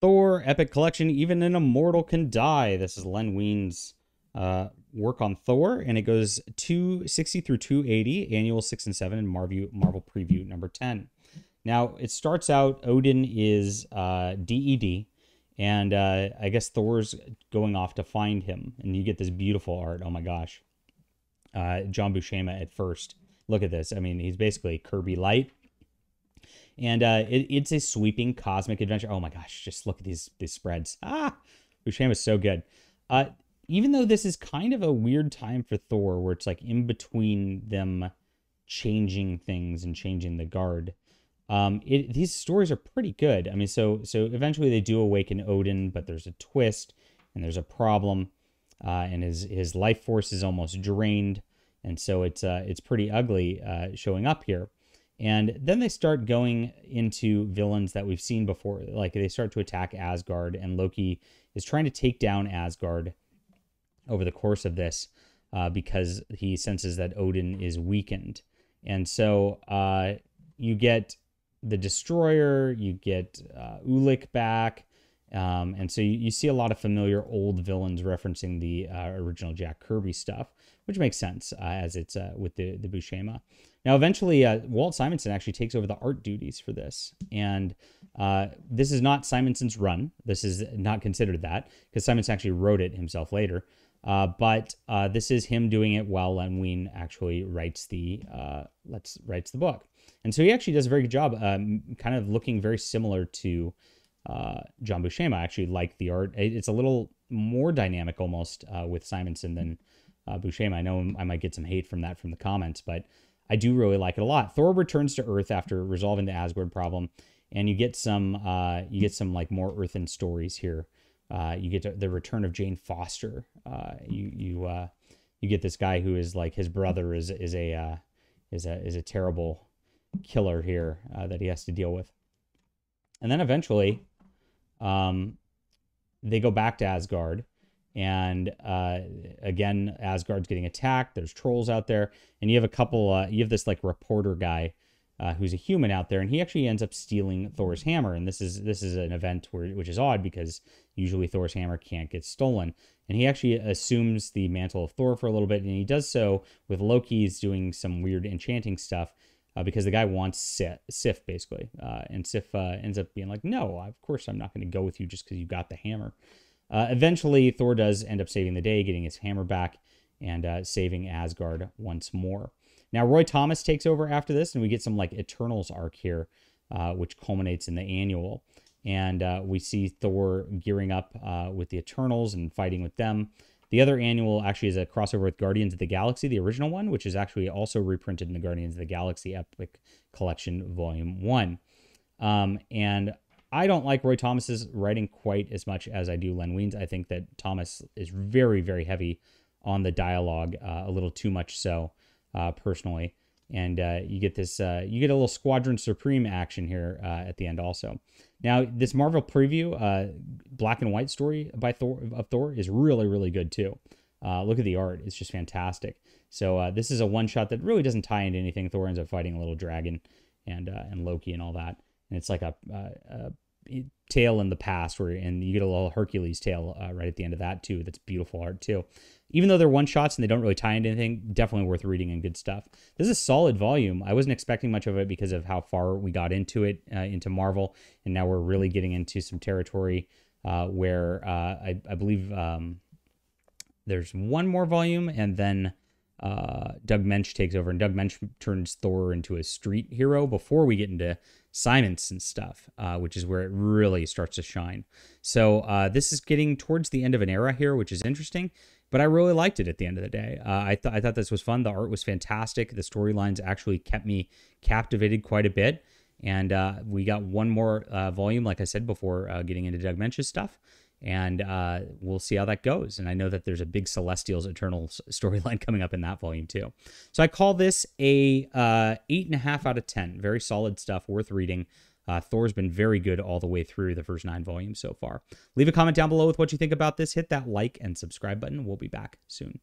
Thor Epic Collection, Even an Immortal Can Die. This is Len Wein's uh, work on Thor, and it goes 260 through 280, annual 6 and 7, and Marvel, Marvel Preview number 10. Now, it starts out Odin is uh, DED, and uh, I guess Thor's going off to find him, and you get this beautiful art. Oh my gosh. Uh, John Buscema at first. Look at this. I mean, he's basically Kirby Light and uh, it, it's a sweeping cosmic adventure. Oh my gosh, just look at these these spreads. Ah, Buscema is so good. Uh, even though this is kind of a weird time for Thor, where it's like in between them changing things and changing the guard. Um, it, these stories are pretty good. I mean, so so eventually they do awaken Odin, but there's a twist and there's a problem, uh, and his his life force is almost drained, and so it's uh, it's pretty ugly uh, showing up here. And then they start going into villains that we've seen before. Like they start to attack Asgard, and Loki is trying to take down Asgard over the course of this uh, because he senses that Odin is weakened. And so uh, you get the Destroyer, you get uh, back, um, and so you, you, see a lot of familiar old villains referencing the uh, original Jack Kirby stuff, which makes sense uh, as it's uh, with the, the Buscema. Now, eventually, uh, Walt Simonson actually takes over the art duties for this. And uh, this is not Simonson's run. This is not considered that because Simonson actually wrote it himself later. Uh, but this is him doing it while Len Wein actually writes the let's writes the book. And so he actually does a very good job, um, kind of looking very similar to uh, John Buscema. I actually like the art. It's a little more dynamic almost uh, with Simonson than uh, Buscema. I know I might get some hate from that from the comments, but I do really like it a lot. Thor returns to Earth after resolving the Asgard problem, and you get some uh, you get some like more earthen stories here. Uh, you get the return of Jane Foster. Uh, you you uh, you get this guy who is like his brother is is a uh, is a is a terrible killer here uh, that he has to deal with, and then eventually um, they go back to Asgard. And uh, again, Asgard's getting attacked. There's trolls out there, and you have a couple. Uh, you have this like reporter guy uh, who's a human out there, and he actually ends up stealing Thor's hammer. And this is this is an event where, which is odd because usually Thor's hammer can't get stolen. And he actually assumes the mantle of Thor for a little bit, and he does so with Loki's doing some weird enchanting stuff uh, because the guy wants Sif, basically, uh, and Sif uh, ends up being like, "No, of course I'm not going to go with you just because you got the hammer." Uh, eventually, Thor does end up saving the day, getting his hammer back and uh, saving Asgard once more. Now, Roy Thomas takes over after this, and we get some like Eternals arc here, uh, which culminates in the annual, and we see Thor gearing up with the Eternals and fighting with them. The other annual actually is a crossover with Guardians of the Galaxy, the original one, which is actually also reprinted in the Guardians of the Galaxy Epic Collection Volume 1. Um, and I don't like Roy Thomas's writing quite as much as I do Len Weins. I think that Thomas is very, very heavy on the dialogue, uh, a little too much so, uh, personally and uh, you get this uh, you get a little squadron supreme action here uh, at the end also now this marvel preview uh, black and white story by thor of thor is really really good too uh, look at the art it's just fantastic so uh, this is a one shot that really doesn't tie into anything thor ends up fighting a little dragon and and loki and all that and it's like a, a, a tail in the past where and you get a little hercules tail uh, right at the end of that too that's beautiful art too even though they're one shots and they don't really tie into anything definitely worth reading and good stuff this is a solid volume i wasn't expecting much of it because of how far we got into it uh, into marvel and now we're really getting into some territory uh, where uh, I, I, believe um, there's one more volume and then uh, Doug Mensch takes over, and Doug Mensch turns Thor into a street hero before we get into and stuff, uh, which is where it really starts to shine. So uh, this is getting towards the end of an era here, which is interesting. But I really liked it at the end of the day. Uh, I thought I thought this was fun. The art was fantastic. The storylines actually kept me captivated quite a bit. And uh, we got one more volume, like I said before, getting into Doug Mensch's stuff and uh, we'll see how that goes. And I know that there's a big Celestials Eternal storyline coming up in that volume too. So I call this a uh, eight and a half out of ten. Very solid stuff, worth reading. Uh, Thor's been very good all the way through the first nine volumes so far. Leave a comment down below with what you think about this. Hit that like and subscribe button. We'll be back soon.